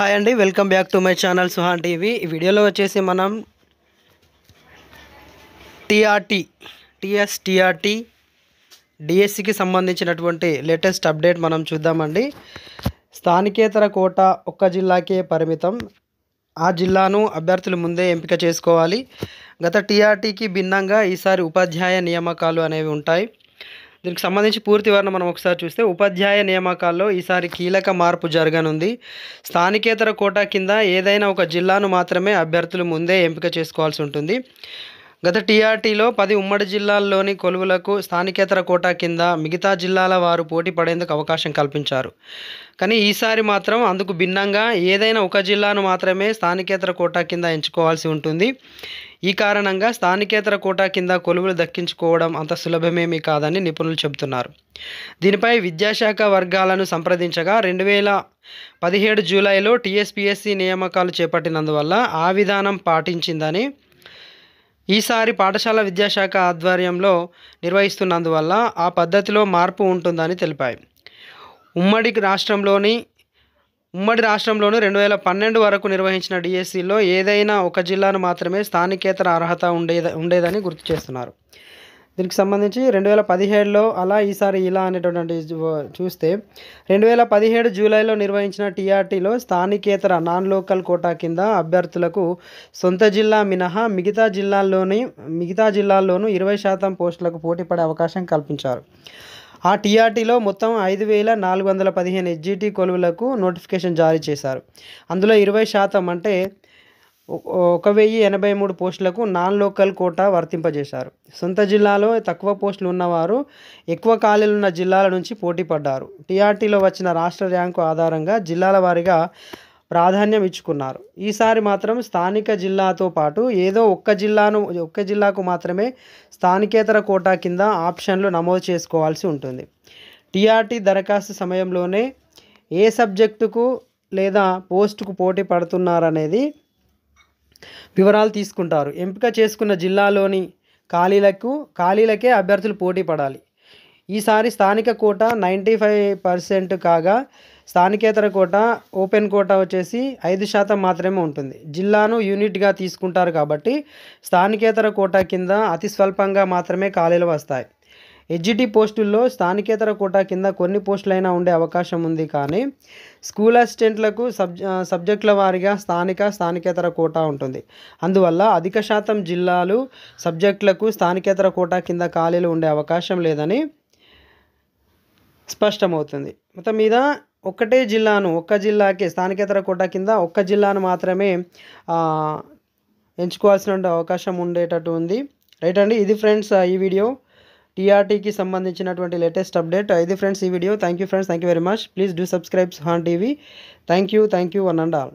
hi అండి welcome back to my channel Suhan TV ఈ వీడియోలో వచ్చేసి మనం టీఆర్టీ టీఎస్ టీఆర్టీ డిఎస్సికి సంబంధించినటువంటి లేటెస్ట్ అప్డేట్ మనం చూద్దామండి స్థానికేతర కోట ఒక్క జిల్లాకే పరిమితం ఆ జిల్లాను అభ్యర్థులు ముందే ఎంపిక చేసుకోవాలి గత టీఆర్టీకి భిన్నంగా ఈసారి ఉపాధ్యాయ నియామకాలు అనేవి ఉంటాయి దీనికి సంబంధించి పూర్తి వివరణ మనం ఒకసారి చూస్తే ఉపాధ్యాయ నియామకాల్లో ఈసారి కీలక మార్పు జరగనుంది స్థానికేతర కోటా కింద ఏదైనా ఒక జిల్లాను మాత్రమే అభ్యర్థులు ముందే ఎంపిక చేసుకోవాల్సి ఉంటుంది గత టీఆర్టీలో పది ఉమ్మడి జిల్లాల్లోని కొలువులకు స్థానికేతర కోటా కింద మిగతా జిల్లాల వారు పోటీ పడేందుకు అవకాశం కల్పించారు కానీ ఈసారి మాత్రం అందుకు భిన్నంగా ఏదైనా ఒక జిల్లాను మాత్రమే స్థానికేతర కోటా కింద ఎంచుకోవాల్సి ఉంటుంది ఈ కారణంగా స్థానికేతర కోటా కింద కొలువులు దక్కించుకోవడం అంత సులభమేమీ కాదని నిపుణులు చెబుతున్నారు దీనిపై విద్యాశాఖ వర్గాలను సంప్రదించగా రెండు వేల పదిహేడు జూలైలో టీఎస్పీఎస్సీ నియామకాలు చేపట్టినందువల్ల ఆ విధానం పాటించిందని ఈసారి పాఠశాల విద్యాశాఖ ఆధ్వర్యంలో నిర్వహిస్తున్నందువల్ల ఆ పద్ధతిలో మార్పు ఉంటుందని తెలిపాయి ఉమ్మడి రాష్ట్రంలోని ఉమ్మడి రాష్ట్రంలోని రెండు వేల పన్నెండు వరకు నిర్వహించిన డిఎస్సిలో ఏదైనా ఒక జిల్లాను మాత్రమే స్థానికేతర అర్హత ఉండే ఉండేదని గుర్తు చేస్తున్నారు దీనికి సంబంధించి రెండు వేల పదిహేడులో అలా ఈసారి ఇలా అనేటువంటి చూస్తే రెండు వేల పదిహేడు జూలైలో నిర్వహించిన టీఆర్టీలో స్థానికేతర నాన్ లోకల్ కోటా కింద అభ్యర్థులకు సొంత జిల్లా మినహా మిగతా జిల్లాల్లోని మిగతా జిల్లాల్లోనూ ఇరవై శాతం పోస్టులకు పోటీ పడే అవకాశం కల్పించారు ఆ టీఆర్టీలో మొత్తం ఐదు వేల నాలుగు వందల పదిహేను ఎస్జిటి కొలువులకు నోటిఫికేషన్ జారీ చేశారు అందులో ఇరవై శాతం అంటే ఒక వెయ్యి ఎనభై మూడు పోస్టులకు నాన్ లోకల్ కోటా వర్తింపజేశారు సొంత జిల్లాలో తక్కువ పోస్టులు ఉన్నవారు ఎక్కువ ఖాళీలున్న జిల్లాల నుంచి పోటీ పడ్డారు టీఆర్టీలో వచ్చిన రాష్ట్ర ర్యాంకు ఆధారంగా జిల్లాల వారీగా ప్రాధాన్యం ఇచ్చుకున్నారు ఈసారి మాత్రం స్థానిక జిల్లాతో పాటు ఏదో ఒక్క జిల్లాను ఒక్క జిల్లాకు మాత్రమే స్థానికేతర కోటా కింద ఆప్షన్లు నమోదు చేసుకోవాల్సి ఉంటుంది టీఆర్టీ దరఖాస్తు సమయంలోనే ఏ సబ్జెక్టుకు లేదా పోస్టుకు పోటీ పడుతున్నారనేది వివరాలు తీసుకుంటారు ఎంపిక చేసుకున్న జిల్లాలోని ఖాళీలకు ఖాళీలకే అభ్యర్థులు పోటీ పడాలి ఈసారి స్థానిక కోట నైంటీ ఫైవ్ పర్సెంట్ కాగా స్థానికేతర కోట ఓపెన్ కోట వచ్చేసి ఐదు శాతం మాత్రమే ఉంటుంది జిల్లాను యూనిట్గా తీసుకుంటారు కాబట్టి స్థానికేతర కోట కింద అతి స్వల్పంగా మాత్రమే ఖాళీలు వస్తాయి హెచ్జిటి పోస్టుల్లో స్థానికేతర కోటా కింద కొన్ని పోస్టులైనా ఉండే అవకాశం ఉంది కానీ స్కూల్ అసిస్టెంట్లకు సబ్ సబ్జెక్టుల వారీగా స్థానిక స్థానికేతర కోటా ఉంటుంది అందువల్ల అధిక శాతం జిల్లాలు సబ్జెక్టులకు స్థానికేతర కోటా కింద ఖాళీలు ఉండే అవకాశం లేదని స్పష్టమవుతుంది మొత్తం మీద ఒక్కటే జిల్లాను ఒక్క జిల్లాకే స్థానికేతర కోటా కింద ఒక్క జిల్లాను మాత్రమే ఎంచుకోవాల్సిన అవకాశం ఉండేటట్టు ఉంది రైట్ అండి ఇది ఫ్రెండ్స్ ఈ వీడియో టీఆర్టీకి సంబంధించినటువంటి లేటెస్ట్ అప్డేట్ ఇది ఫ్రెండ్స్ ఈ video thank you friends thank you very much please do subscribe హాన్ TV thank you thank you one and all